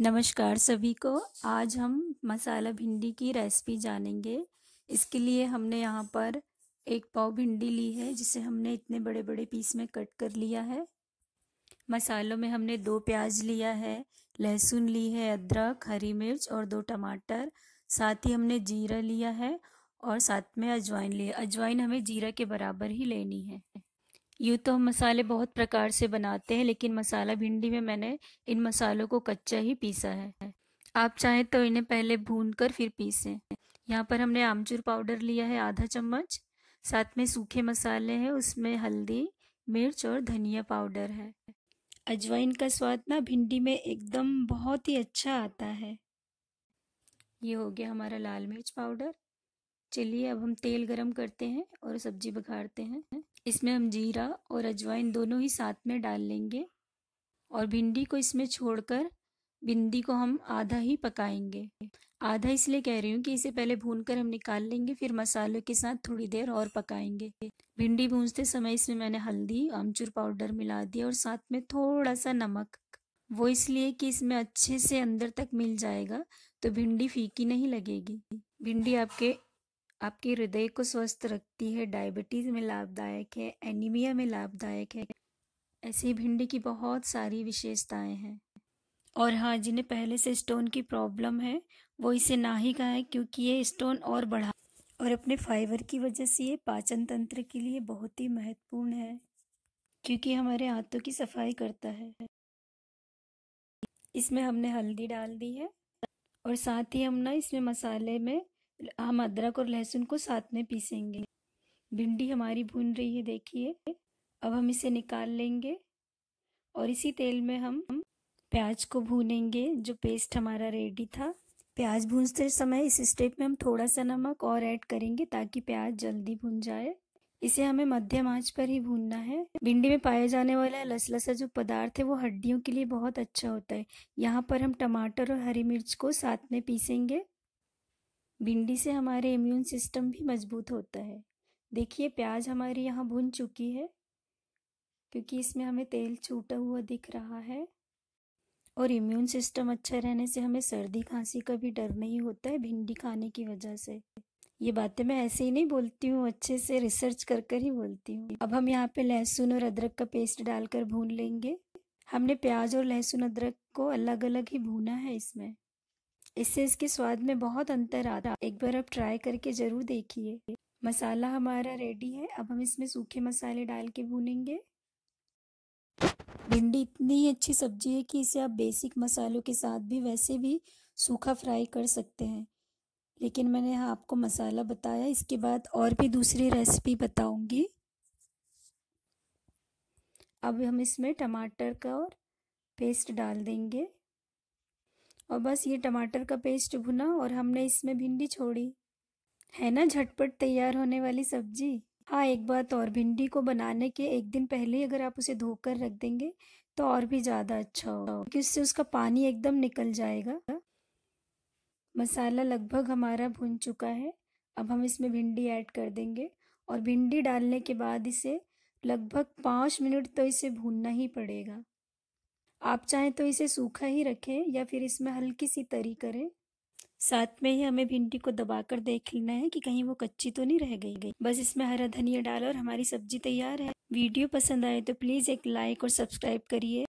नमस्कार सभी को आज हम मसाला भिंडी की रेसिपी जानेंगे इसके लिए हमने यहाँ पर एक पाव भिंडी ली है जिसे हमने इतने बड़े बड़े पीस में कट कर लिया है मसालों में हमने दो प्याज लिया है लहसुन ली है अदरक हरी मिर्च और दो टमाटर साथ ही हमने जीरा लिया है और साथ में अजवाइन लिया अजवाइन हमें जीरा के बराबर ही लेनी है यूँ तो हम मसाले बहुत प्रकार से बनाते हैं लेकिन मसाला भिंडी में मैंने इन मसालों को कच्चा ही पीसा है आप चाहें तो इन्हें पहले भून कर फिर पीसें यहाँ पर हमने आमचूर पाउडर लिया है आधा चम्मच साथ में सूखे मसाले हैं उसमें हल्दी मिर्च और धनिया पाउडर है अजवाइन का स्वाद ना भिंडी में एकदम बहुत ही अच्छा आता है ये हो गया हमारा लाल मिर्च पाउडर चलिए अब हम तेल गरम करते हैं और सब्जी बघाड़ते हैं इसमें हम जीरा और अजवाइन दोनों ही साथ में डाल लेंगे और भिंडी को इसमें छोड़कर भिंडी को हम आधा ही पकाएंगे आधा इसलिए कह रही हूँ कि इसे पहले भूनकर हम निकाल लेंगे फिर मसालों के साथ थोड़ी देर और पकाएंगे भिंडी भूनते समय इसमें मैंने हल्दी आमचूर पाउडर मिला दिया और साथ में थोड़ा सा नमक वो इसलिए कि इसमें अच्छे से अंदर तक मिल जाएगा तो भिंडी फीकी नहीं लगेगी भिंडी आपके आपके हृदय को स्वस्थ रखती है डायबिटीज़ में लाभदायक है एनीमिया में लाभदायक है ऐसी भिंडी की बहुत सारी विशेषताएं हैं और हाँ जिन्हें पहले से स्टोन की प्रॉब्लम है वो इसे ना ही खाएं क्योंकि ये स्टोन और बढ़ा और अपने फाइबर की वजह से ये पाचन तंत्र के लिए बहुत ही महत्वपूर्ण है क्योंकि हमारे हाथों की सफाई करता है इसमें हमने हल्दी डाल दी है और साथ ही हम ना इसमें मसाले में हम अदरक और लहसुन को साथ में पीसेंगे भिंडी हमारी भून रही है देखिए अब हम इसे निकाल लेंगे और इसी तेल में हम प्याज को भूनेंगे जो पेस्ट हमारा रेडी था प्याज भूनते समय इस स्टेप में हम थोड़ा सा नमक और ऐड करेंगे ताकि प्याज जल्दी भून जाए इसे हमें मध्यम आंच पर ही भूनना है भिंडी में पाया जाने वाला लसलसा जो पदार्थ है वो हड्डियों के लिए बहुत अच्छा होता है यहाँ पर हम टमाटर और हरी मिर्च को साथ में पीसेंगे भिंडी से हमारे इम्यून सिस्टम भी मजबूत होता है देखिए प्याज हमारी यहाँ भुन चुकी है क्योंकि इसमें हमें तेल छूटा हुआ दिख रहा है और इम्यून सिस्टम अच्छा रहने से हमें सर्दी खांसी का भी डर नहीं होता है भिंडी खाने की वजह से ये बातें मैं ऐसे ही नहीं बोलती हूँ अच्छे से रिसर्च कर कर ही बोलती हूँ अब हम यहाँ पे लहसुन और अदरक का पेस्ट डालकर भून लेंगे हमने प्याज और लहसुन अदरक को अलग अलग ही भूना है इसमें इससे इसके स्वाद में बहुत अंतर आता एक बार आप ट्राई करके ज़रूर देखिए मसाला हमारा रेडी है अब हम इसमें सूखे मसाले डाल के भूनेंगे भिंडी इतनी अच्छी सब्जी है कि इसे आप बेसिक मसालों के साथ भी वैसे भी सूखा फ्राई कर सकते हैं लेकिन मैंने यहाँ आपको मसाला बताया इसके बाद और भी दूसरी रेसिपी बताऊंगी अब हम इसमें टमाटर का और पेस्ट डाल देंगे और बस ये टमाटर का पेस्ट भुना और हमने इसमें भिंडी छोड़ी है ना झटपट तैयार होने वाली सब्जी हाँ एक बात और भिंडी को बनाने के एक दिन पहले अगर आप उसे धोकर रख देंगे तो और भी ज़्यादा अच्छा होगा क्योंकि उससे उसका पानी एकदम निकल जाएगा मसाला लगभग हमारा भुन चुका है अब हम इसमें भिंडी ऐड कर देंगे और भिंडी डालने के बाद इसे लगभग पाँच मिनट तो इसे भूनना ही पड़ेगा आप चाहें तो इसे सूखा ही रखें या फिर इसमें हल्की सी तरी करें साथ में ही हमें भिंडी को दबाकर देख लेना है कि कहीं वो कच्ची तो नहीं रह गई गई बस इसमें हरा धनिया डालो और हमारी सब्जी तैयार है वीडियो पसंद आए तो प्लीज़ एक लाइक और सब्सक्राइब करिए